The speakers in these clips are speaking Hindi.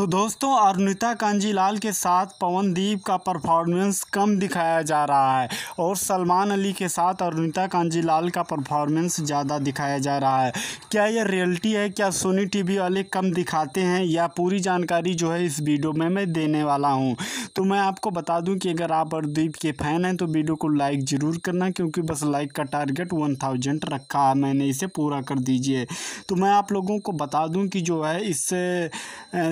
तो दोस्तों अरुणिता कांजीलाल के साथ पवनदीप का परफॉर्मेंस कम दिखाया जा रहा है और सलमान अली के साथ अरुणिता कांजीलाल का परफॉर्मेंस ज़्यादा दिखाया जा रहा है क्या यह रियलिटी है क्या सोनी टीवी वाले कम दिखाते हैं या पूरी जानकारी जो है इस वीडियो में मैं देने वाला हूँ तो मैं आपको बता दूँ कि अगर आप अरुदीप के फ़ैन हैं तो वीडियो को लाइक ज़रूर करना क्योंकि बस लाइक का टारगेट वन थाउजेंड रखा है मैंने इसे पूरा कर दीजिए तो मैं आप लोगों को बता दूँ कि जो है इस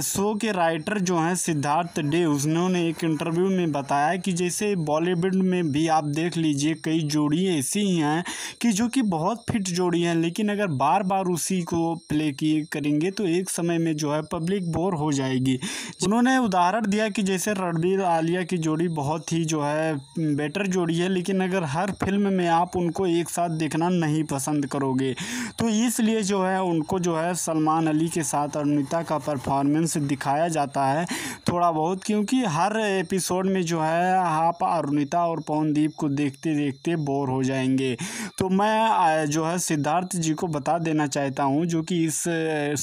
शो के राइटर जो हैं सिद्धार्थ डे उन्होंने एक इंटरव्यू में बताया कि जैसे बॉलीवुड में भी आप देख लीजिए कई जोड़ी ऐसी ही हैं कि जो कि बहुत फिट जोड़ी हैं लेकिन अगर बार बार उसी को प्ले किए करेंगे तो एक समय में जो है पब्लिक बोर हो जाएगी उन्होंने उदाहरण दिया कि जैसे रणबीर आलिया की जोड़ी बहुत ही जो है बेटर जोड़ी है लेकिन अगर हर फिल्म में आप उनको एक साथ देखना नहीं पसंद करोगे तो इसलिए जो है उनको जो है सलमान अली के साथ अरुणिता का परफॉर्मेंस दिखा दिखाया जाता है थोड़ा बहुत क्योंकि हर एपिसोड में जो है आप अरुणिता और पवनदीप को देखते देखते बोर हो जाएंगे तो मैं जो है सिद्धार्थ जी को बता देना चाहता हूँ जो कि इस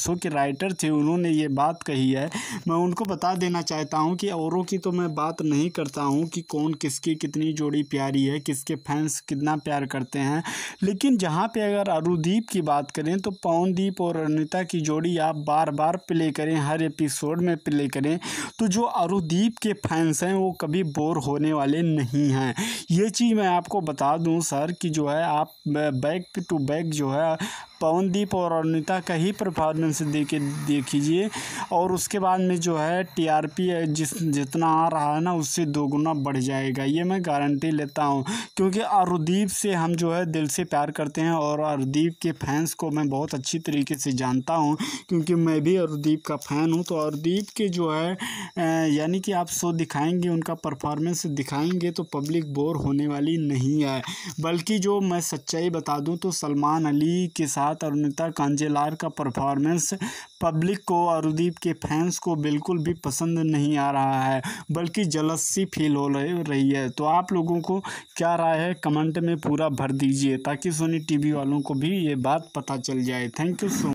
शो के राइटर थे उन्होंने ये बात कही है मैं उनको बता देना चाहता हूँ कि औरों की तो मैं बात नहीं करता हूँ कि कौन किसकी कितनी जोड़ी प्यारी है किसके फैंस कितना प्यार करते हैं लेकिन जहाँ पे अगर अरुदीप की बात करें तो पवनदीप और अनिता की जोड़ी आप बार बार प्ले करें हर एपिसोड एपिसोड में प्ले करें तो जो अरुदीप के फैंस हैं वो कभी बोर होने वाले नहीं हैं ये चीज़ मैं आपको बता दूं सर कि जो है आप बैक टू बैक जो है पवनदीप और अरुणिता का ही परफॉर्मेंस दे के देखिए और उसके बाद में जो है टीआरपी जिस जितना आ रहा है ना उससे दोगुना बढ़ जाएगा ये मैं गारंटी लेता हूँ क्योंकि अरुदीप से हम जो है दिल से प्यार करते हैं और अरुदीप के फैंस को मैं बहुत अच्छी तरीके से जानता हूँ क्योंकि मैं भी अरुदीप का फ़ैन हूँ तो अरुदीप के जो है यानी कि आप शो दिखाएँगे उनका परफॉर्मेंस दिखाएंगे तो पब्लिक बोर होने वाली नहीं है बल्कि जो मैं सच्चाई बता दूँ तो सलमान अली के साथ साथ अरुणिता कांजेलार का परफॉर्मेंस पब्लिक को अरुदीप के फैंस को बिल्कुल भी पसंद नहीं आ रहा है बल्कि जलसी फील हो रही है तो आप लोगों को क्या राय है कमेंट में पूरा भर दीजिए ताकि सोनी टीवी वालों को भी ये बात पता चल जाए थैंक यू सो